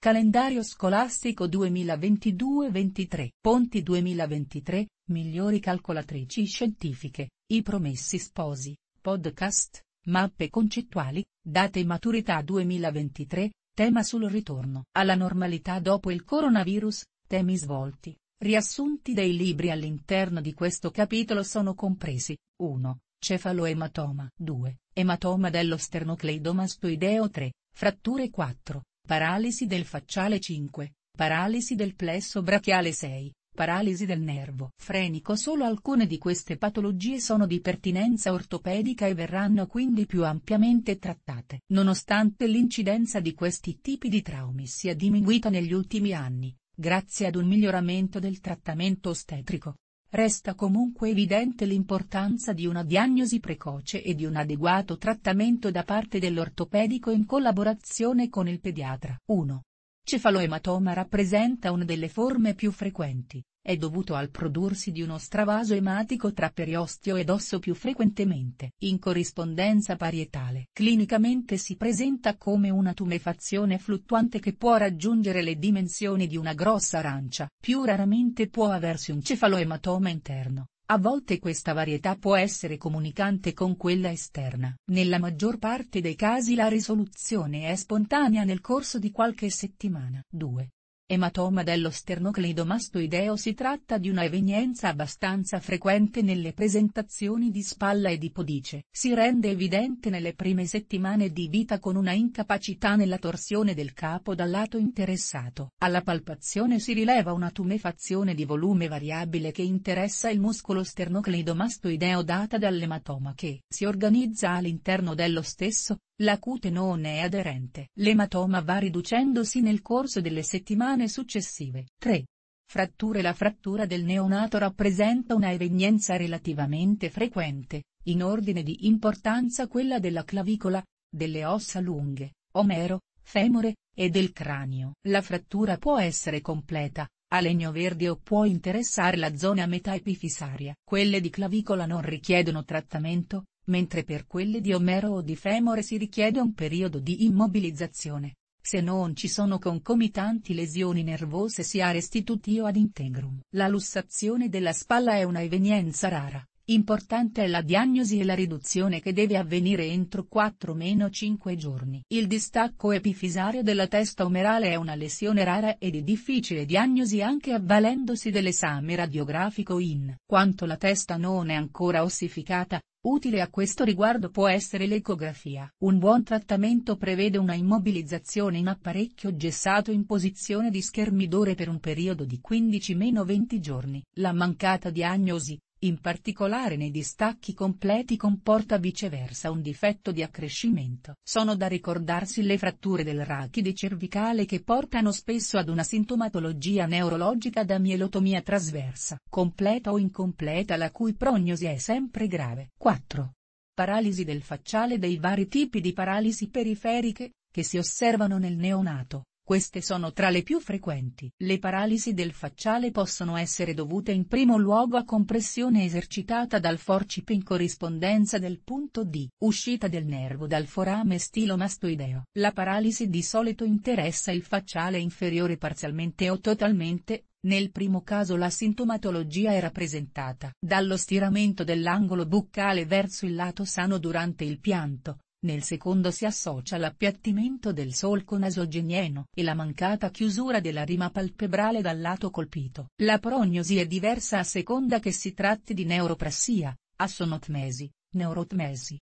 Calendario scolastico 2022-23 Ponti 2023, migliori calcolatrici scientifiche, i promessi sposi, podcast, mappe concettuali, date maturità 2023, tema sul ritorno alla normalità dopo il coronavirus, temi svolti, riassunti dei libri all'interno di questo capitolo sono compresi, 1. Cefaloematoma 2. Ematoma dello sternocleidomastoideo 3. Fratture 4 paralisi del facciale 5, paralisi del plesso brachiale 6, paralisi del nervo frenico. Solo alcune di queste patologie sono di pertinenza ortopedica e verranno quindi più ampiamente trattate. Nonostante l'incidenza di questi tipi di traumi sia diminuita negli ultimi anni, grazie ad un miglioramento del trattamento ostetrico, Resta comunque evidente l'importanza di una diagnosi precoce e di un adeguato trattamento da parte dell'ortopedico in collaborazione con il pediatra. 1. Cefaloematoma rappresenta una delle forme più frequenti, è dovuto al prodursi di uno stravaso ematico tra periostio ed osso più frequentemente in corrispondenza parietale. Clinicamente si presenta come una tumefazione fluttuante che può raggiungere le dimensioni di una grossa arancia, più raramente può aversi un cefaloematoma interno. A volte questa varietà può essere comunicante con quella esterna. Nella maggior parte dei casi la risoluzione è spontanea nel corso di qualche settimana. 2. Ematoma dello sternocleidomastoideo si tratta di una evenienza abbastanza frequente nelle presentazioni di spalla e di podice. Si rende evidente nelle prime settimane di vita con una incapacità nella torsione del capo dal lato interessato. Alla palpazione si rileva una tumefazione di volume variabile che interessa il muscolo sternocleidomastoideo data dall'ematoma che si organizza all'interno dello stesso, la cute non è aderente. L'ematoma va riducendosi nel corso delle settimane successive. 3. Fratture La frattura del neonato rappresenta una evenienza relativamente frequente, in ordine di importanza quella della clavicola, delle ossa lunghe, omero, femore, e del cranio. La frattura può essere completa, a legno verde o può interessare la zona metà epifisaria. Quelle di clavicola non richiedono trattamento, mentre per quelle di omero o di femore si richiede un periodo di immobilizzazione. Se non ci sono concomitanti lesioni nervose si ha restitutio ad integrum. La lussazione della spalla è una evenienza rara, Importante è la diagnosi e la riduzione che deve avvenire entro 4-5 giorni. Il distacco epifisario della testa omerale è una lesione rara e di difficile diagnosi anche avvalendosi dell'esame radiografico in quanto la testa non è ancora ossificata, Utile a questo riguardo può essere l'ecografia. Un buon trattamento prevede una immobilizzazione in apparecchio gessato in posizione di schermidore per un periodo di 15-20 giorni. La mancata diagnosi, in particolare nei distacchi completi comporta viceversa un difetto di accrescimento. Sono da ricordarsi le fratture del rachide cervicale che portano spesso ad una sintomatologia neurologica da mielotomia trasversa, completa o incompleta la cui prognosi è sempre grave. 4. Paralisi del facciale dei vari tipi di paralisi periferiche, che si osservano nel neonato. Queste sono tra le più frequenti. Le paralisi del facciale possono essere dovute in primo luogo a compressione esercitata dal forcipe in corrispondenza del punto D, uscita del nervo dal forame stilo mastoideo. La paralisi di solito interessa il facciale inferiore parzialmente o totalmente, nel primo caso la sintomatologia è rappresentata dallo stiramento dell'angolo buccale verso il lato sano durante il pianto, nel secondo si associa l'appiattimento del solco nasogenieno e la mancata chiusura della rima palpebrale dal lato colpito. La prognosi è diversa a seconda che si tratti di neuroprassia, assonotmesi, neurotmesi,